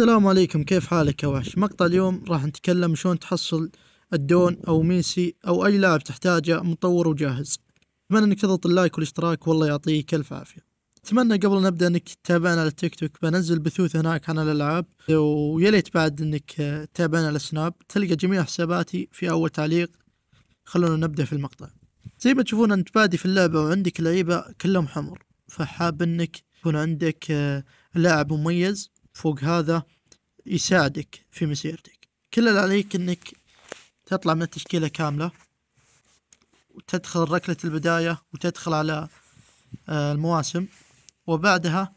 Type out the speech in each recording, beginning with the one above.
السلام عليكم كيف حالك يا وحش مقطع اليوم راح نتكلم شلون تحصل الدون او ميسي او اي لاعب تحتاجه مطور وجاهز اتمنى انك تضغط اللايك والاشتراك والله يعطيك الف عافيه اتمنى قبل أن نبدا انك تتابعنا على التيك توك بنزل بثوث هناك عن الالعاب ويا ليت بعد انك تتابعنا على السناب تلقى جميع حساباتي في اول تعليق خلونا نبدا في المقطع زي ما تشوفون انت بادي في اللعبه وعندك لعيبه كلهم حمر فحاب انك يكون عندك لاعب مميز فوق هذا يساعدك في مسيرتك كل اللي عليك انك تطلع من التشكيلة كاملة وتدخل ركلة البداية وتدخل على آه، المواسم وبعدها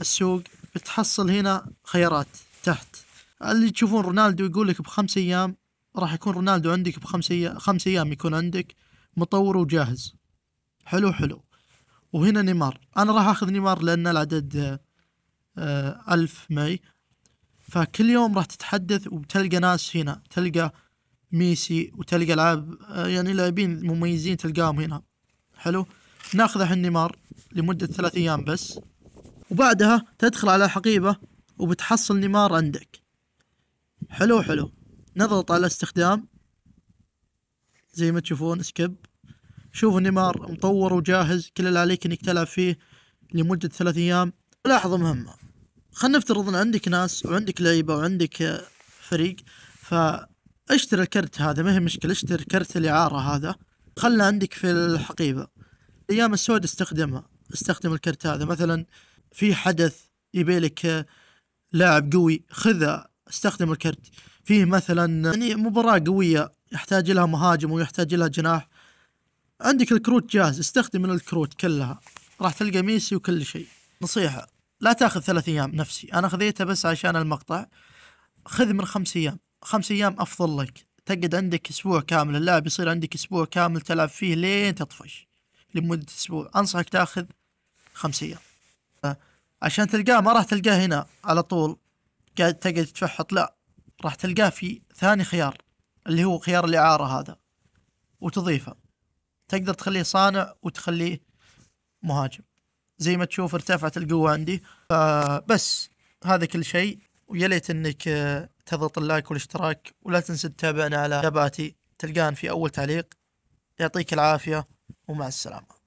السوق بتحصل هنا خيارات تحت اللي تشوفون رونالدو يقول لك بخمس ايام راح يكون رونالدو عندك بخمس ايام خمس ايام يكون عندك مطور وجاهز حلو حلو وهنا نيمار انا راح اخذ نيمار لان العدد آه، آه، ألف مي فكل يوم راح تتحدث وبتلقى ناس هنا تلقى ميسي وتلقى العاب آه، يعني لاعبين مميزين تلقاهم هنا حلو ناخذ الحين نيمار لمدة ثلاث أيام بس وبعدها تدخل على حقيبة وبتحصل نيمار عندك حلو حلو نضغط على استخدام زي ما تشوفون سكيب شوفوا نيمار مطور وجاهز كل اللي عليك انك تلعب فيه لمدة ثلاث أيام ملاحظة مهمة خلينا نفترض ان عندك ناس وعندك لعيبه وعندك فريق فاشتري الكرت هذا ما هي مشكله اشتري كرت الاعاره هذا خله عندك في الحقيبه ايام السود استخدمها استخدم الكرت هذا مثلا في حدث يبي لك لاعب قوي خذه استخدم الكرت فيه مثلا يعني مباراة قوية يحتاج لها مهاجم ويحتاج لها جناح عندك الكروت جاهز استخدم الكروت كلها راح تلقى ميسي وكل شيء نصيحة لا تاخذ ثلاث ايام نفسي انا خذيتها بس عشان المقطع خذ من خمس ايام خمس ايام افضل لك تقعد عندك اسبوع كامل اللاعب يصير عندك اسبوع كامل تلعب فيه لين تطفش لمدة اسبوع انصحك تاخذ خمس ايام عشان تلقاه ما راح تلقاه هنا على طول قاعد تقعد تفحط لا راح تلقاه في ثاني خيار اللي هو خيار الاعارة هذا وتضيفه تقدر تخليه صانع وتخليه مهاجم زي ما تشوف ارتفعت القوة عندي فبس هذا كل شيء ويا ليت انك آه، تضغط اللايك والاشتراك ولا تنسى تتابعنا على تاباتي تلقان في اول تعليق يعطيك العافية ومع السلامة